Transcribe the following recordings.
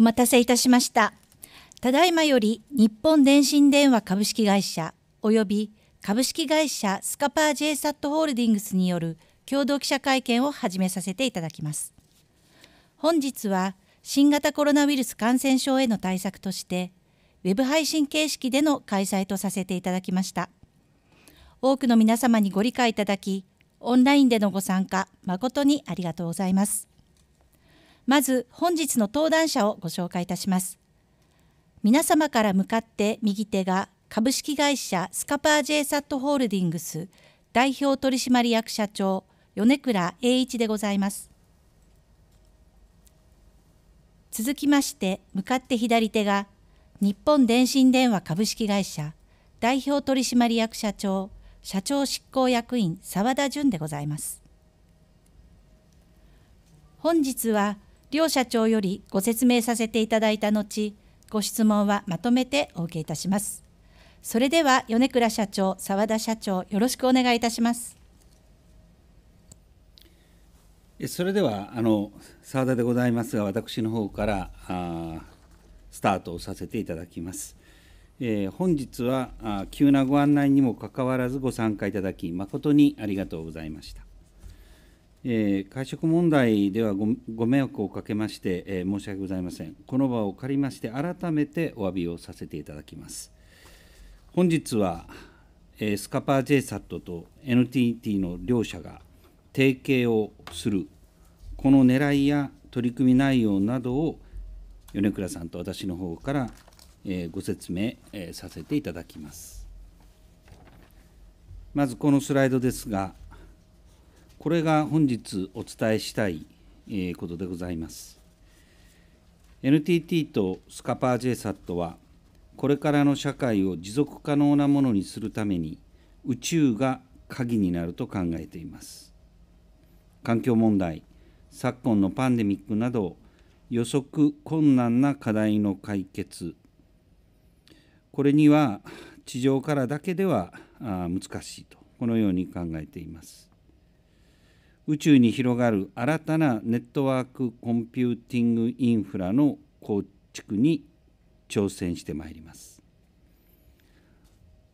お待たせいたしました。ただいまより日本電信電話株式会社及び株式会社スカパー JSAT ホールディングスによる共同記者会見を始めさせていただきます。本日は新型コロナウイルス感染症への対策として、ウェブ配信形式での開催とさせていただきました。多くの皆様にご理解いただき、オンラインでのご参加、誠にありがとうございます。まず本日の登壇者をご紹介いたします皆様から向かって右手が株式会社スカパー J サットホールディングス代表取締役社長米倉栄一でございます続きまして向かって左手が日本電信電話株式会社代表取締役社長社長執行役員澤田淳でございます本日は両社長よりご説明させていただいた後、ご質問はまとめてお受けいたします。それでは、米倉社長、澤田社長、よろしくお願いいたします。それでは、あの澤田でございますが、私の方からあスタートをさせていただきます。えー、本日はあ急なご案内にもかかわらずご参加いただき、誠にありがとうございました。え会食問題ではご迷惑をかけまして、えー、申し訳ございません。この場を借りまして、改めてお詫びをさせていただきます。本日は、えー、スカパー JSAT と NTT の両社が提携をする、この狙いや取り組み内容などを、米倉さんと私の方から、えー、ご説明、えー、させていただきます。まずこのスライドですが、これが本日お伝えしたいことでございます。NTT とスカパー JSAT は、これからの社会を持続可能なものにするために、宇宙が鍵になると考えています。環境問題、昨今のパンデミックなど、予測困難な課題の解決、これには地上からだけでは難しいと、このように考えています。宇宙に広がる新たなネットワークコンピューティングインフラの構築に挑戦してまいります。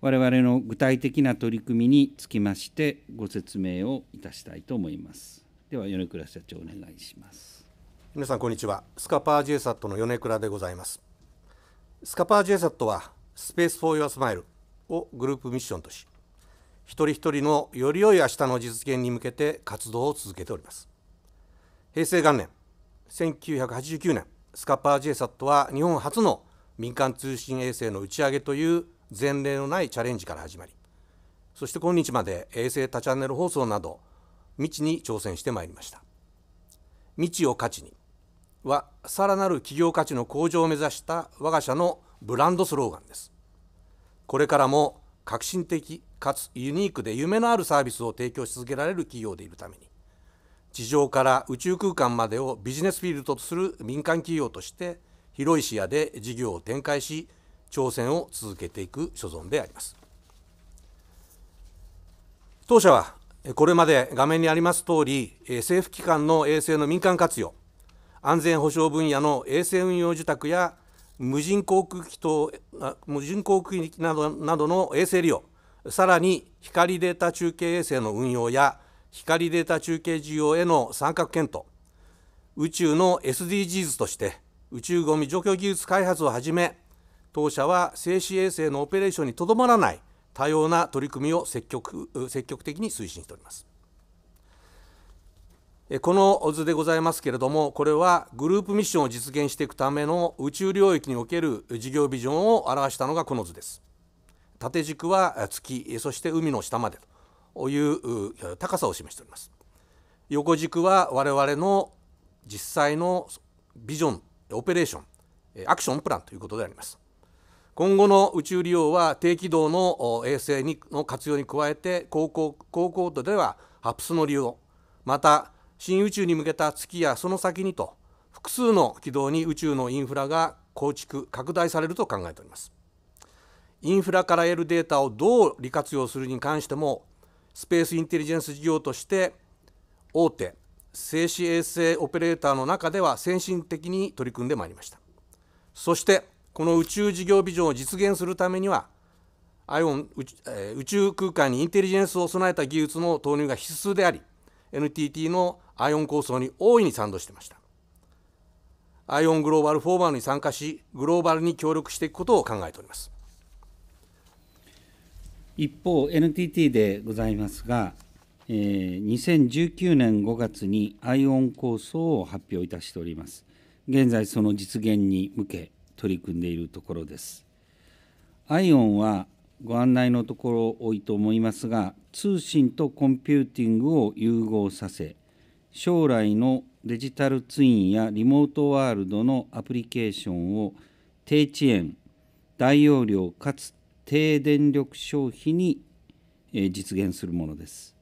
我々の具体的な取り組みにつきましてご説明をいたしたいと思います。では米倉社長お願いします。皆さんこんにちは。スカパー JSAT の米倉でございます。スカパー JSAT はスペースフォーユアスマイルをグループミッションとし、一人一人のより良い明日の実現に向けて活動を続けております平成元年1989年スカパー JSAT は日本初の民間通信衛星の打ち上げという前例のないチャレンジから始まりそして今日まで衛星多チャンネル放送など未知に挑戦してまいりました未知を価値にはさらなる企業価値の向上を目指した我が社のブランドスローガンですこれからも革新的かつユニークで夢のあるサービスを提供し続けられる企業でいるために地上から宇宙空間までをビジネスフィールドとする民間企業として広い視野で事業を展開し挑戦を続けていく所存であります当社はこれまで画面にあります通り政府機関の衛星の民間活用安全保障分野の衛星運用受託や無人航空機と無人航空機などなどの衛星利用さらに光データ中継衛星の運用や光データ中継需要への参画検討宇宙の SDGs として宇宙ごみ除去技術開発をはじめ当社は静止衛星のオペレーションにとどまらない多様な取り組みを積極積極的に推進しておりますこの図でございますけれどもこれはグループミッションを実現していくための宇宙領域における事業ビジョンを表したのがこの図です縦軸は月そして海の下までという高さを示しております横軸は我々の実際のビジョンオペレーションアクションプランということであります今後の宇宙利用は低軌道の衛星にの活用に加えて高校高校度ではハプスの利用また新宇宙に向けた月やその先にと複数の軌道に宇宙のインフラが構築拡大されると考えておりますインフラから得るデータをどう利活用するに関してもスペースインテリジェンス事業として大手静止衛星オペレーターの中では先進的に取り組んでまいりましたそしてこの宇宙事業ビジョンを実現するためには ION 宇宙空間にインテリジェンスを備えた技術の投入が必須であり NTT の ION 構想に大いに賛同していました ION グローバルフォーマルに参加しグローバルに協力していくことを考えております一方、NTT でございますが、えー、2019年5月にアイオン構想を発表いたしております。現在、その実現に向け、取り組んでいるところです。アイオンはご案内のところ多いと思いますが、通信とコンピューティングを融合させ、将来のデジタルツインやリモートワールドのアプリケーションを低遅延、大容量かつ低電力消費に実現するものです。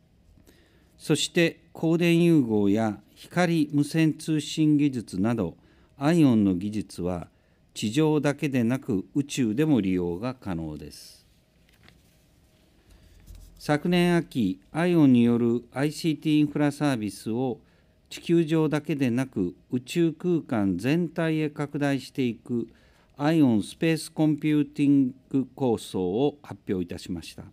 そして光電融合や光無線通信技術などアイオンの技術は地上だけでなく宇宙でも利用が可能です。昨年秋、アイオンによる ICT インフラサービスを地球上だけでなく宇宙空間全体へ拡大していくアイオンスペースコンピューティング構想を発表いたしました。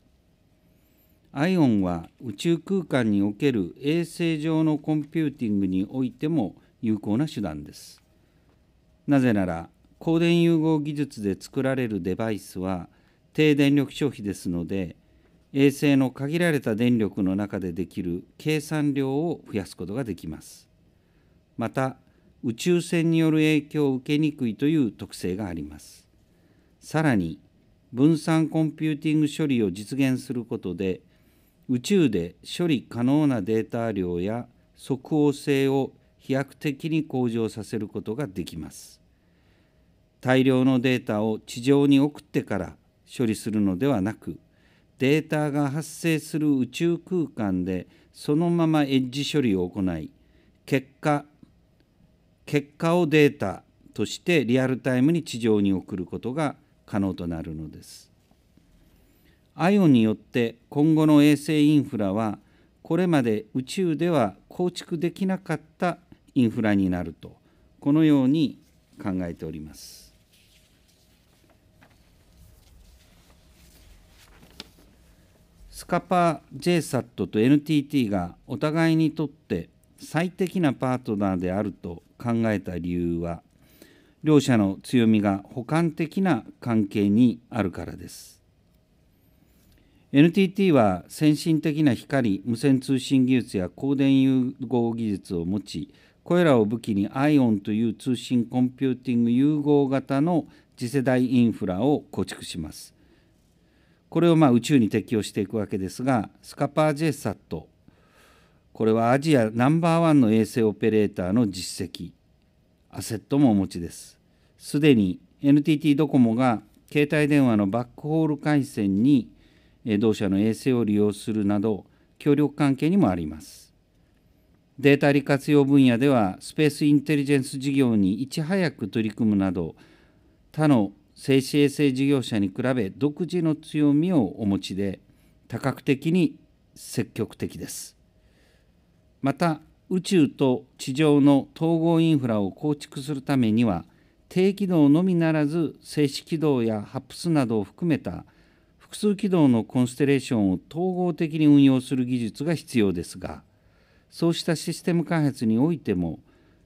アイオンは宇宙空間における衛星上のコンピューティングにおいても有効な手段です。なぜなら光電融合技術で作られるデバイスは低電力消費ですので衛星の限られた電力の中でできる計算量を増やすことができます。また宇宙船による影響を受けにくいという特性があります。さらに分散コンピューティング処理を実現することで宇宙で処理可能なデータ量や即応性を飛躍的に向上させることができます。大量のデータを地上に送ってから処理するのではなくデータが発生する宇宙空間でそのままエッジ処理を行い結果結果をデータとしてリアルタイムに地上に送ることが可能となるのです。ION によって今後の衛星インフラはこれまで宇宙では構築できなかったインフラになるとこのように考えております。スカパー JSAT と NTT がお互いにとって最適なパートナーであると考えた理由は両者の強みが補完的な関係にあるからです NTT は先進的な光無線通信技術や光電融合技術を持ちこれらを武器に ION という通信コンピューティング融合型の次世代インフラを構築しますこれをまあ宇宙に適用していくわけですがスカパー JSAT これはアジアナンバーワンの衛星オペレーターの実績、アセットもお持ちです。すでに NTT ドコモが携帯電話のバックホール回線に同社の衛星を利用するなど協力関係にもあります。データ利活用分野ではスペースインテリジェンス事業にいち早く取り組むなど他の静止衛星事業者に比べ独自の強みをお持ちで多角的に積極的です。また宇宙と地上の統合インフラを構築するためには低軌道のみならず静止軌道やハプスなどを含めた複数軌道のコンステレーションを統合的に運用する技術が必要ですがそうしたシステム開発においても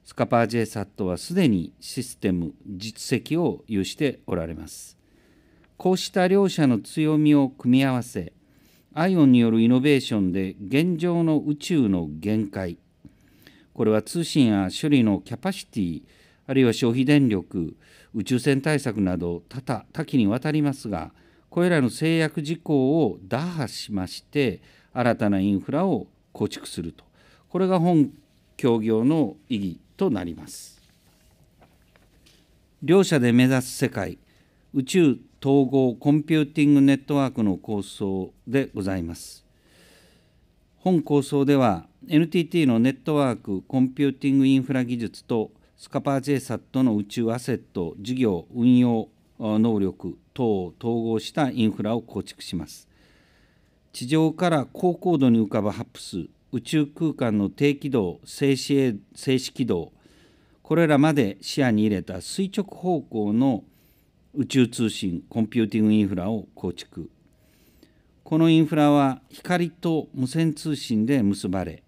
スカパー JSAT はすでにシステム実績を有しておられますこうした両者の強みを組み合わせアイオンによるイノベーションで現状の宇宙の限界これは通信や処理のキャパシティあるいは消費電力宇宙船対策など多々多岐にわたりますがこれらの制約事項を打破しまして新たなインフラを構築するとこれが本協業の意義となります。両者で目指す世界宇宙統合コンピューティングネットワークの構想でございます。本構想では NTT のネットワークコンピューティングインフラ技術とスカパー JSAT の宇宙アセット事業運用能力等を統合したインフラを構築します。地上から高高度に浮かぶハプス宇宙空間の低軌道静止静止軌道これらまで視野に入れた垂直方向の宇宙通信コンピューティングインフラを構築このインフラは光と無線通信で結ばれ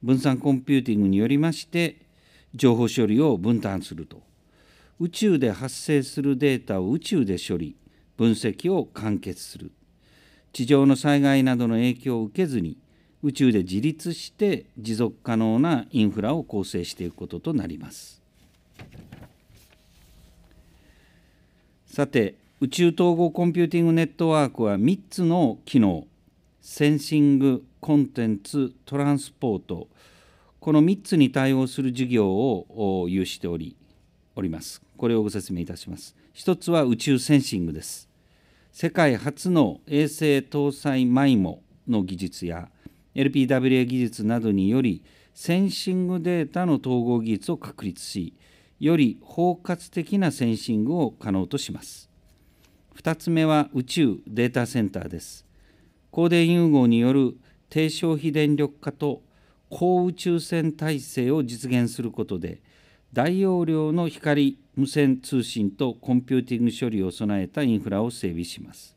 分散コンピューティングによりまして情報処理を分担すると宇宙で発生するデータを宇宙で処理分析を完結する地上の災害などの影響を受けずに宇宙で自立して持続可能なインフラを構成していくこととなります。さて宇宙統合コンピューティングネットワークは3つの機能センシングコンテンツトランスポートこの3つに対応する事業を有しておりおりますこれをご説明いたします1つは宇宙センシングです世界初の衛星搭載 MIMO の技術や LPWA 技術などによりセンシングデータの統合技術を確立しより包括的なセンシングを可能とします。2つ目は宇宙データセンターです。光電融合による低消費電力化と高宇宙船体制を実現することで、大容量の光無線通信とコンピューティング処理を備えたインフラを整備します。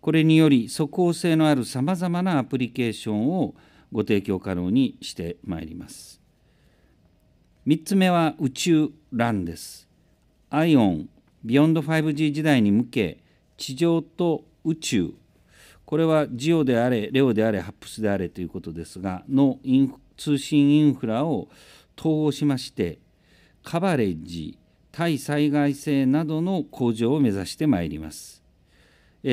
これにより即効性のあるさまざまなアプリケーションをご提供可能にしてまいります。3つ目は宇宙ランです。イオン、ビヨンド 5G 時代に向け、地上と宇宙、これはジオであれ、レオであれ、ハップスであれということですが、の通信インフラを統合しまして、カバレッジ、対災害性などの向上を目指してまいります。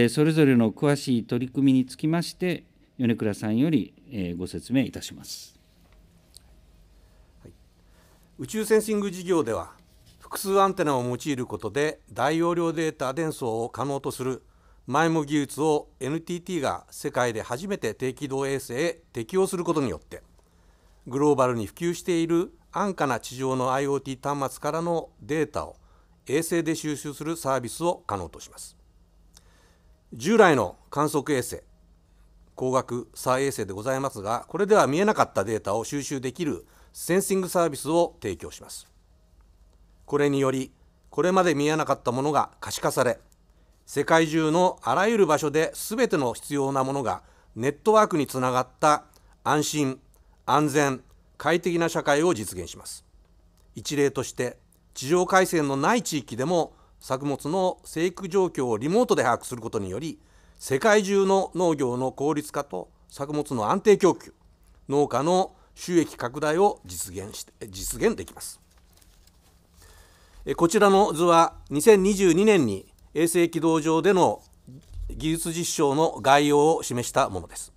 それぞれの詳しい取り組みにつきまして、米倉さんより、ご説明いたします。宇宙センシング事業では複数アンテナを用いることで大容量データ伝送を可能とする MIMO 技術を NTT が世界で初めて低軌道衛星へ適用することによってグローバルに普及している安価な地上の IoT 端末からのデータを衛星で収集するサービスを可能とします従来の観測衛星光学サ衛星でございますがこれでは見えなかったデータを収集できるセンシングサービスを提供しますこれによりこれまで見えなかったものが可視化され世界中のあらゆる場所で全ての必要なものがネットワークにつながった安心安全快適な社会を実現します一例として地上回線のない地域でも作物の生育状況をリモートで把握することにより世界中の農業の効率化と作物の安定供給農家の収益拡大を実現して実現できますこちらの図は2022年に衛星軌道上での技術実証の概要を示したものです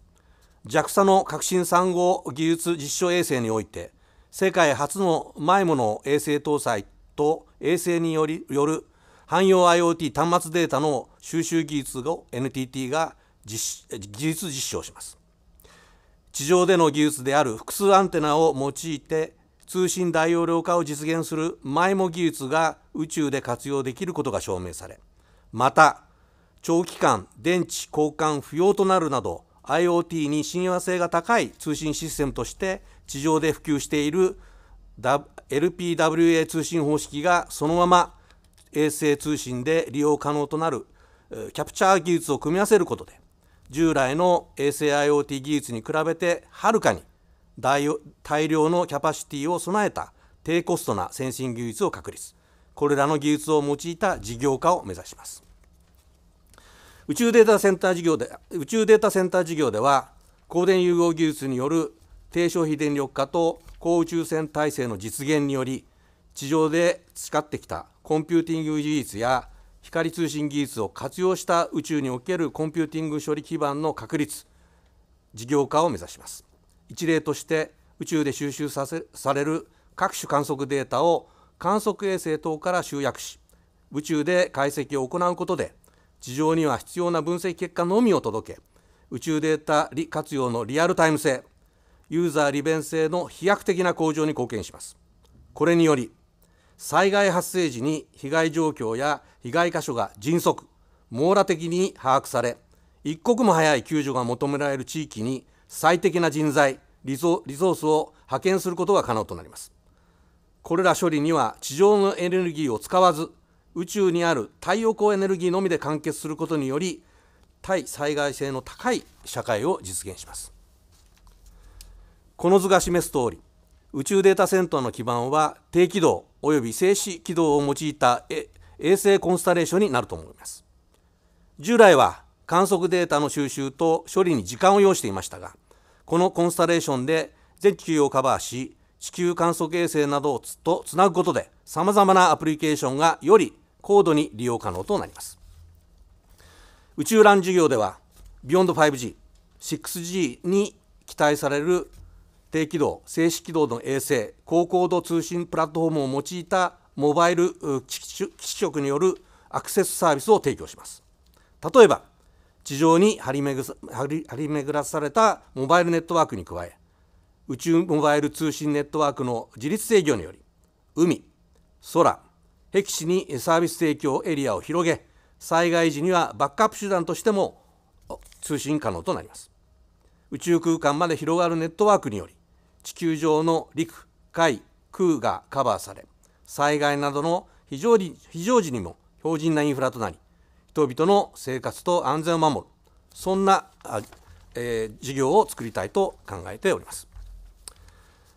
JAXA の革新3号技術実証衛星において世界初の前もの衛星搭載と衛星によりよる汎用 IoT 端末データの収集技術を NTT が実技術実証します地上での技術である複数アンテナを用いて通信大容量化を実現する前も技術が宇宙で活用できることが証明されまた長期間電池交換不要となるなど IoT に親和性が高い通信システムとして地上で普及している LPWA 通信方式がそのまま衛星通信で利用可能となるキャプチャー技術を組み合わせることで従来の衛星 IoT 技術に比べてはるかに大量のキャパシティを備えた低コストな先進技術を確立これらの技術を用いた事業化を目指します宇宙データセンター事業で宇宙データセンター事業では光電融合技術による低消費電力化と高宇宙船体制の実現により地上で培ってきたコンピューティング技術や光通信技術を活用した宇宙におけるコンピューティング処理基盤の確立事業化を目指します一例として宇宙で収集させされる各種観測データを観測衛星等から集約し宇宙で解析を行うことで地上には必要な分析結果のみを届け宇宙データ利活用のリアルタイム性ユーザー利便性の飛躍的な向上に貢献しますこれにより災害発生時に被害状況や被害箇所が迅速網羅的に把握され一刻も早い救助が求められる地域に最適な人材リソースを派遣することが可能となりますこれら処理には地上のエネルギーを使わず宇宙にある太陽光エネルギーのみで完結することにより対災害性の高い社会を実現しますこの図が示す通り宇宙データセンターの基盤は低軌道及び静止軌道を用いた衛星コンスタレーションになると思います従来は観測データの収集と処理に時間を要していましたがこのコンスタレーションで全地球をカバーし地球観測衛星などをとつなぐことでさまざまなアプリケーションがより高度に利用可能となります宇宙ラン事業ではビヨンド 5G6G に期待される低軌道静止軌道の衛星高高度通信プラットフォームを用いたモバイル基地局によるアクセスサービスを提供します例えば地上に張り巡らされたモバイルネットワークに加え宇宙モバイル通信ネットワークの自立制御により海空壁地にサービス提供エリアを広げ災害時にはバックアップ手段としても通信可能となります宇宙空間まで広がるネットワークにより地球上の陸海空がカバーされ災害などの非常非常時にも強靭なインフラとなり人々の生活と安全を守るそんな、えー、事業を作りたいと考えております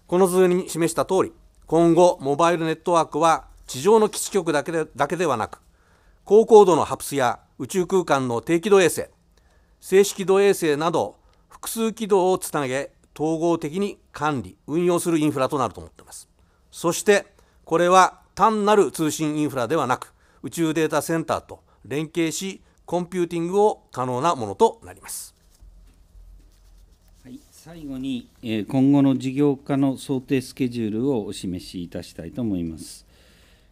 この図に示した通り今後モバイルネットワークは地上の基地局だけでだけではなく高高度のハプスや宇宙空間の低軌道衛星静止軌道衛星など複数軌道をつなげ統合的に管理運用するインフラとなると思っていますそしてこれは単なる通信インフラではなく宇宙データセンターと連携しコンピューティングを可能なものとなります、はい、最後に今後の事業化の想定スケジュールをお示しいたしたいと思います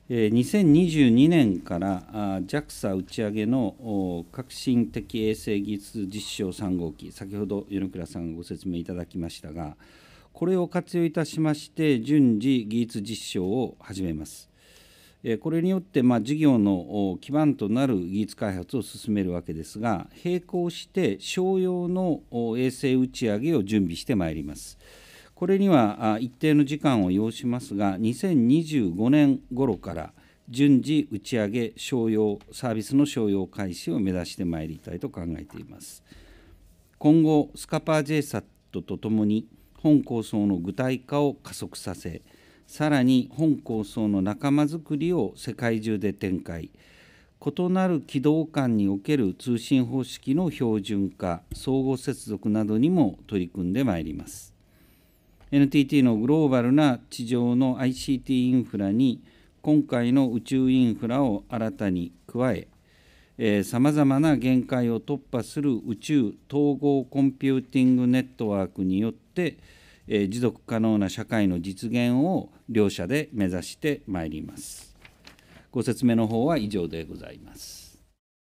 2022年から JAXA 打ち上げの革新的衛星技術実証3号機先ほど米倉さんがご説明いただきましたがこれを活用いたしまして順次技術実証を始めますこれによってま事業の基盤となる技術開発を進めるわけですが並行して商用の衛星打ち上げを準備してまいります。これには一定の時間を要しますが2025年頃から順次打ち上げ商用サービスの商用開始を目指してまいりたいと考えています今後スカパー JSAT とともに本構想の具体化を加速させさらに本構想の仲間づくりを世界中で展開異なる軌道間における通信方式の標準化相互接続などにも取り組んでまいります NTT のグローバルな地上の ICT インフラに今回の宇宙インフラを新たに加えさまざまな限界を突破する宇宙統合コンピューティングネットワークによって、えー、持続可能な社会の実現を両者で目指してまいります。ご説明の方は以上でございます。